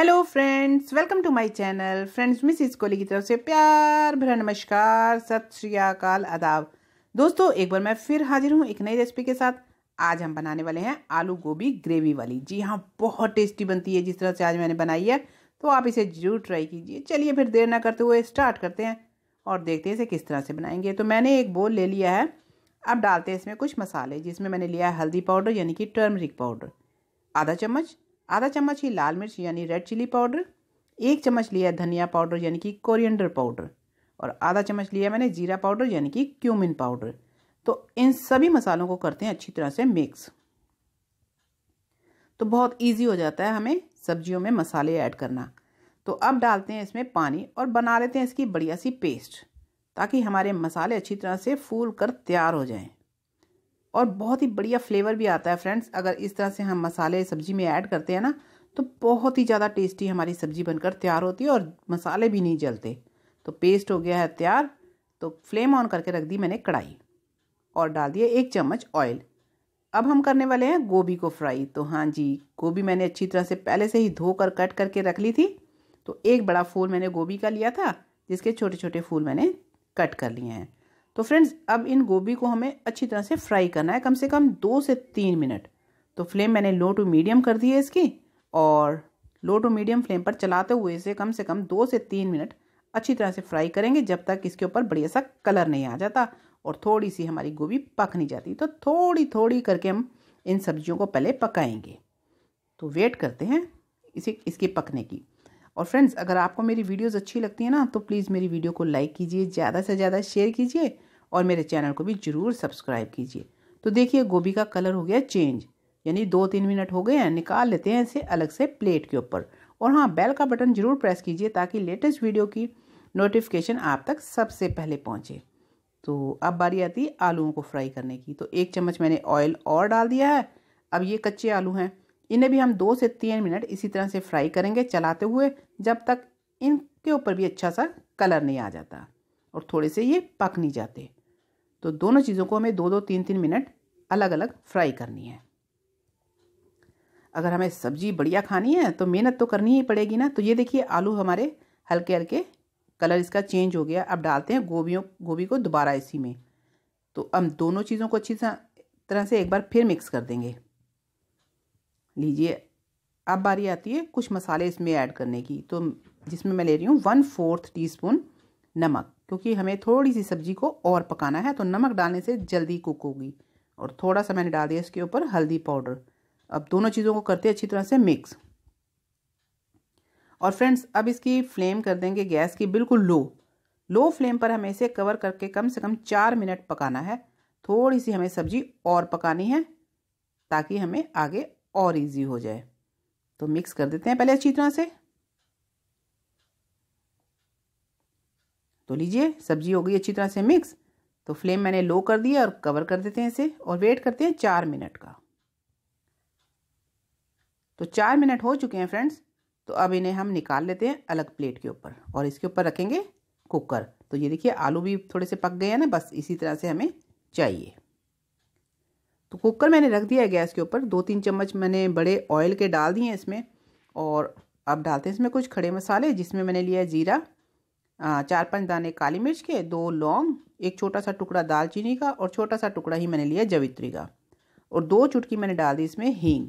hello friends welcome to my channel friends Mrs Kohli की तरफ से प्यार भरा नमस्कार सत श्री अकाल आदाब दोस्तों एक बार मैं फिर हाजिर हूँ एक नई रेसिपी के साथ आज हम बनाने वाले हैं आलू गोभी ग्रेवी वाली जी हाँ बहुत टेस्टी बनती है जिस तरह से आज मैंने बनाई है तो आप इसे जरूर ट्राई कीजिए चलिए फिर देर ना करते हुए स्टार्ट करते हैं और देखते हैं इसे किस तरह से बनाएंगे तो मैंने एक बोल ले लिया है अब डालते हैं इसमें कुछ मसाले जिसमें मैंने लिया है हल्दी पाउडर यानी कि टर्मरिक पाउडर आधा चम्मच आधा चम्मच ही लाल मिर्च यानी रेड चिली पाउडर एक चम्मच लिया धनिया पाउडर यानी कि कोरिएंडर पाउडर और आधा चम्मच लिया मैंने जीरा पाउडर यानी कि क्यूमिन पाउडर तो इन सभी मसालों को करते हैं अच्छी तरह से मिक्स तो बहुत इजी हो जाता है हमें सब्जियों में मसाले ऐड करना तो अब डालते हैं इसमें पानी और बना लेते हैं इसकी बढ़िया सी पेस्ट ताकि हमारे मसाले अच्छी तरह से फूल कर तैयार हो जाएं और बहुत ही बढ़िया फ्लेवर भी आता है फ्रेंड्स अगर इस तरह से हम मसाले सब्जी में ऐड करते हैं ना तो बहुत ही ज़्यादा टेस्टी हमारी सब्ज़ी बनकर तैयार होती है और मसाले भी नहीं जलते तो पेस्ट हो गया है तैयार तो फ्लेम ऑन करके रख दी मैंने कढ़ाई और डाल दिया एक चम्मच ऑयल अब हम करने वाले हैं गोभी को फ्राई तो हाँ जी गोभी मैंने अच्छी तरह से पहले से ही धोकर कट करके रख ली थी तो एक बड़ा फूल मैंने गोभी का लिया था जिसके छोटे छोटे फूल मैंने कट कर लिए हैं तो फ्रेंड्स अब इन गोभी को हमें अच्छी तरह से फ्राई करना है कम से कम दो से तीन मिनट तो फ्लेम मैंने लो टू मीडियम कर दी है इसकी और लो टू मीडियम फ्लेम पर चलाते हुए इसे कम से कम दो से तीन मिनट अच्छी तरह से फ्राई करेंगे जब तक इसके ऊपर बढ़िया सा कलर नहीं आ जाता और थोड़ी सी हमारी गोभी पक नहीं जाती तो थोड़ी थोड़ी करके हम इन सब्जियों को पहले पकाएंगे तो वेट करते हैं इसे इसके पकने की और फ्रेंड्स अगर आपको मेरी वीडियोस अच्छी लगती है ना तो प्लीज़ मेरी वीडियो को लाइक कीजिए ज़्यादा से ज़्यादा शेयर कीजिए और मेरे चैनल को भी ज़रूर सब्सक्राइब कीजिए तो देखिए गोभी का कलर हो गया चेंज यानी दो तीन मिनट हो गए हैं निकाल लेते हैं इसे अलग से प्लेट के ऊपर और हाँ बेल का बटन ज़रूर प्रेस कीजिए ताकि लेटेस्ट वीडियो की नोटिफिकेशन आप तक सबसे पहले पहुँचे तो अब बारी आती है आलूओं को फ्राई करने की तो एक चम्मच मैंने ऑयल और डाल दिया है अब ये कच्चे आलू हैं इन्हें भी हम दो से तीन मिनट इसी तरह से फ्राई करेंगे चलाते हुए जब तक इनके ऊपर भी अच्छा सा कलर नहीं आ जाता और थोड़े से ये पक नहीं जाते तो दोनों चीज़ों को हमें दो दो तीन तीन मिनट अलग अलग फ्राई करनी है अगर हमें सब्जी बढ़िया खानी है तो मेहनत तो करनी ही पड़ेगी ना तो ये देखिए आलू हमारे हल्के हल्के कलर इसका चेंज हो गया अब डालते हैं गोभी गोभी को दोबारा इसी में तो हम दोनों चीज़ों को अच्छी तरह से एक बार फिर मिक्स कर देंगे लीजिए अब बारी आती है कुछ मसाले इसमें ऐड करने की तो जिसमें मैं ले रही हूँ वन फोर्थ टीस्पून नमक क्योंकि हमें थोड़ी सी सब्जी को और पकाना है तो नमक डालने से जल्दी कुक होगी और थोड़ा सा मैंने डाल दिया इसके ऊपर हल्दी पाउडर अब दोनों चीज़ों को करते अच्छी तरह से मिक्स और फ्रेंड्स अब इसकी फ्लेम कर देंगे गैस की बिल्कुल लो लो फ्लेम पर हमें इसे कवर करके कम से कम चार मिनट पकाना है थोड़ी सी हमें सब्जी और पकानी है ताकि हमें आगे और इजी हो जाए तो मिक्स कर देते हैं पहले अच्छी तरह से तो लीजिए सब्जी हो गई अच्छी तरह से मिक्स तो फ्लेम मैंने लो कर दिया और कवर कर देते हैं इसे और वेट करते हैं चार मिनट का तो चार मिनट हो चुके हैं फ्रेंड्स तो अब इन्हें हम निकाल लेते हैं अलग प्लेट के ऊपर और इसके ऊपर रखेंगे कुकर तो ये देखिए आलू भी थोड़े से पक गए हैं ना बस इसी तरह से हमें चाहिए तो कुकर मैंने रख दिया है गैस के ऊपर दो तीन चम्मच मैंने बड़े ऑयल के डाल दिए हैं इसमें और अब डालते हैं इसमें कुछ खड़े मसाले जिसमें मैंने लिया है जीरा चार पांच दाने काली मिर्च के दो लौंग एक छोटा सा टुकड़ा दालचीनी का और छोटा सा टुकड़ा ही मैंने लिया जवित्री का और दो चुटकी मैंने डाल दी इसमें हींग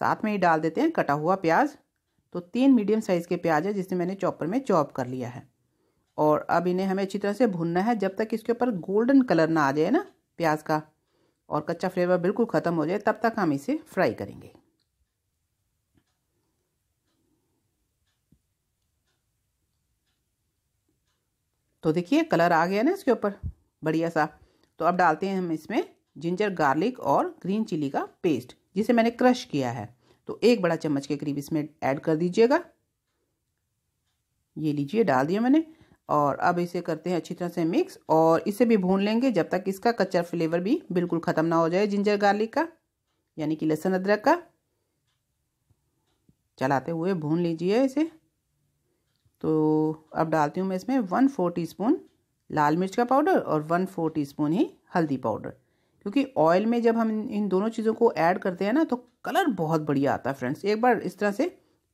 साथ में ही डाल देते हैं कटा हुआ प्याज तो तीन मीडियम साइज़ के प्याज है जिसे मैंने चॉपर में चॉप कर लिया है और अब इन्हें हमें अच्छी तरह से भुनना है जब तक इसके ऊपर गोल्डन कलर ना आ जाए ना प्याज का और कच्चा फ्लेवर बिल्कुल ख़त्म हो जाए तब तक हम इसे फ्राई करेंगे तो देखिए कलर आ गया ना इसके ऊपर बढ़िया सा तो अब डालते हैं हम इसमें जिंजर गार्लिक और ग्रीन चिली का पेस्ट जिसे मैंने क्रश किया है तो एक बड़ा चम्मच के करीब इसमें ऐड कर दीजिएगा ये लीजिए डाल दिया मैंने और अब इसे करते हैं अच्छी तरह से मिक्स और इसे भी भून लेंगे जब तक इसका कच्चा फ्लेवर भी बिल्कुल ख़त्म ना हो जाए जिंजर गार्लिक का यानी कि लहसुन अदरक का चलाते हुए भून लीजिए इसे तो अब डालती हूँ मैं इसमें वन फोर टी लाल मिर्च का पाउडर और वन फोर टी ही हल्दी पाउडर क्योंकि ऑयल में जब हम इन दोनों चीज़ों को ऐड करते हैं ना तो कलर बहुत बढ़िया आता है फ्रेंड्स एक बार इस तरह से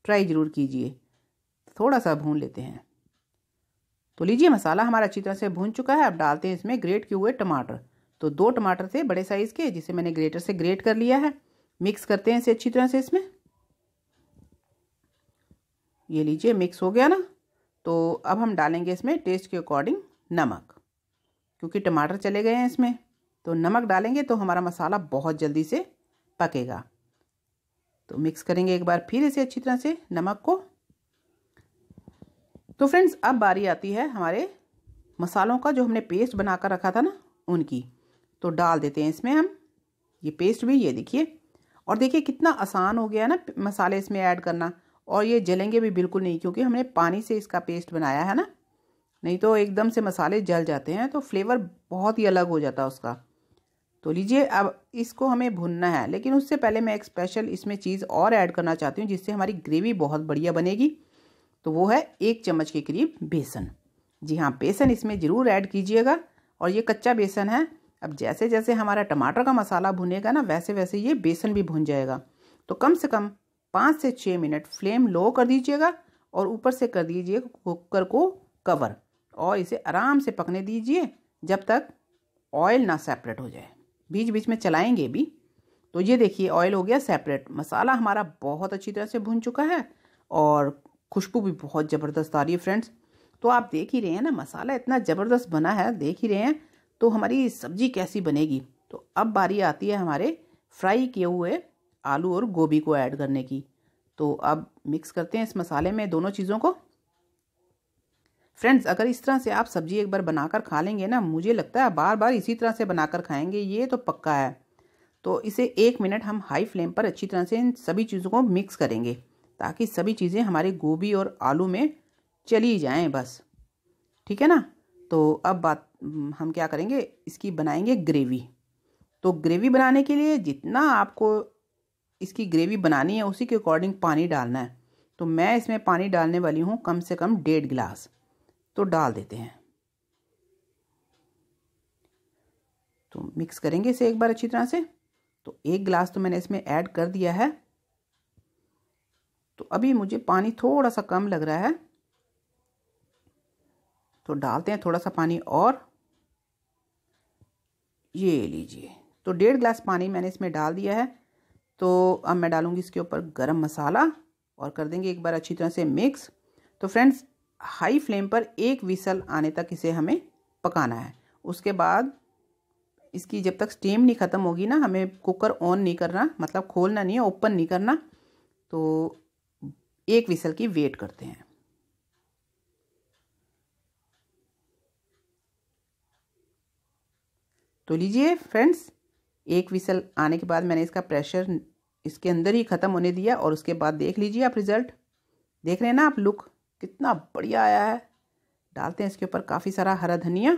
ट्राई ज़रूर कीजिए थोड़ा सा भून लेते हैं तो लीजिए मसाला हमारा अच्छी तरह से भून चुका है अब डालते हैं इसमें ग्रेट किए हुए टमाटर तो दो टमाटर थे बड़े साइज़ के जिसे मैंने ग्रेटर से ग्रेट कर लिया है मिक्स करते हैं इसे अच्छी तरह से इसमें ये लीजिए मिक्स हो गया ना तो अब हम डालेंगे इसमें टेस्ट के अकॉर्डिंग नमक क्योंकि टमाटर चले गए हैं इसमें तो नमक डालेंगे तो हमारा मसाला बहुत जल्दी से पकेगा तो मिक्स करेंगे एक बार फिर इसे अच्छी तरह से नमक को तो फ्रेंड्स अब बारी आती है हमारे मसालों का जो हमने पेस्ट बना कर रखा था ना उनकी तो डाल देते हैं इसमें हम ये पेस्ट भी ये देखिए और देखिए कितना आसान हो गया ना मसाले इसमें ऐड करना और ये जलेंगे भी बिल्कुल नहीं क्योंकि हमने पानी से इसका पेस्ट बनाया है ना नहीं तो एकदम से मसाले जल जाते हैं तो फ्लेवर बहुत ही अलग हो जाता है उसका तो लीजिए अब इसको हमें भुनना है लेकिन उससे पहले मैं एक स्पेशल इसमें चीज़ और ऐड करना चाहती हूँ जिससे हमारी ग्रेवी बहुत बढ़िया बनेगी तो वो है एक चम्मच के करीब बेसन जी हाँ बेसन इसमें ज़रूर ऐड कीजिएगा और ये कच्चा बेसन है अब जैसे जैसे हमारा टमाटर का मसाला भुनेगा ना वैसे वैसे ये बेसन भी भुन जाएगा तो कम से कम पाँच से छः मिनट फ्लेम लो कर दीजिएगा और ऊपर से कर दीजिए कुकर को कवर और इसे आराम से पकने दीजिए जब तक ऑयल ना सेपरेट हो जाए बीच बीच में चलाएंगे भी तो ये देखिए ऑयल हो गया सेपरेट मसाला हमारा बहुत अच्छी तरह से भुन चुका है और खुशबू भी बहुत ज़बरदस्त आ रही है फ्रेंड्स तो आप देख ही रहे हैं ना मसाला इतना ज़बरदस्त बना है देख ही रहे हैं तो हमारी सब्ज़ी कैसी बनेगी तो अब बारी आती है हमारे फ्राई किए हुए आलू और गोभी को ऐड करने की तो अब मिक्स करते हैं इस मसाले में दोनों चीज़ों को फ्रेंड्स अगर इस तरह से आप सब्जी एक बार बनाकर खा लेंगे ना मुझे लगता है बार बार इसी तरह से बनाकर खाएंगे ये तो पक्का है तो इसे एक मिनट हम हाई फ्लेम पर अच्छी तरह से इन सभी चीज़ों को मिक्स करेंगे ताकि सभी चीज़ें हमारे गोभी और आलू में चली जाएँ बस ठीक है ना तो अब बात हम क्या करेंगे इसकी बनाएंगे ग्रेवी तो ग्रेवी बनाने के लिए जितना आपको इसकी ग्रेवी बनानी है उसी के अकॉर्डिंग पानी डालना है तो मैं इसमें पानी डालने वाली हूँ कम से कम डेढ़ गिलास तो डाल देते हैं तो मिक्स करेंगे इसे एक बार अच्छी तरह से तो एक गिलास तो मैंने इसमें ऐड कर दिया है तो अभी मुझे पानी थोड़ा सा कम लग रहा है तो डालते हैं थोड़ा सा पानी और ये लीजिए तो डेढ़ गिलास पानी मैंने इसमें डाल दिया है तो अब मैं डालूँगी इसके ऊपर गरम मसाला और कर देंगे एक बार अच्छी तरह से मिक्स तो फ्रेंड्स हाई फ्लेम पर एक विसल आने तक इसे हमें पकाना है उसके बाद इसकी जब तक स्टीम नहीं ख़त्म होगी ना हमें कुकर ऑन नहीं करना मतलब खोलना नहीं है ओपन नहीं करना तो एक विसल की वेट करते हैं तो लीजिए फ्रेंड्स एक विसल आने के बाद मैंने इसका प्रेशर इसके अंदर ही ख़त्म होने दिया और उसके बाद देख लीजिए आप रिज़ल्ट देख रहे हैं ना आप लुक कितना बढ़िया आया है डालते हैं इसके ऊपर काफ़ी सारा हरा धनिया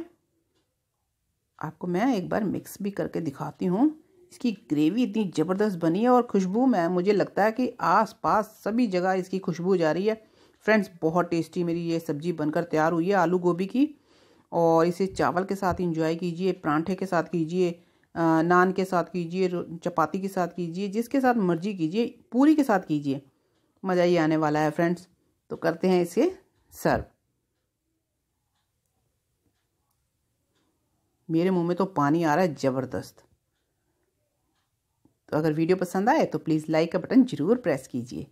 आपको मैं एक बार मिक्स भी करके दिखाती हूँ इसकी ग्रेवी इतनी ज़बरदस्त बनी है और खुशबू में मुझे लगता है कि आस पास सभी जगह इसकी खुशबू जा रही है फ्रेंड्स बहुत टेस्टी मेरी ये सब्ज़ी बनकर तैयार हुई है आलू गोभी की और इसे चावल के साथ इंजॉय कीजिए परांठे के साथ कीजिए नान के साथ कीजिए चपाती के साथ कीजिए जिसके साथ मर्जी कीजिए पूरी के साथ कीजिए मज़ा ही आने वाला है फ्रेंड्स तो करते हैं इसे सर्व मेरे मुंह में तो पानी आ रहा है ज़बरदस्त तो अगर वीडियो पसंद आए तो प्लीज़ लाइक का बटन ज़रूर प्रेस कीजिए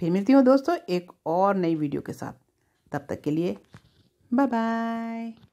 फिर मिलती हूँ दोस्तों एक और नई वीडियो के साथ तब तक के लिए बाय बाय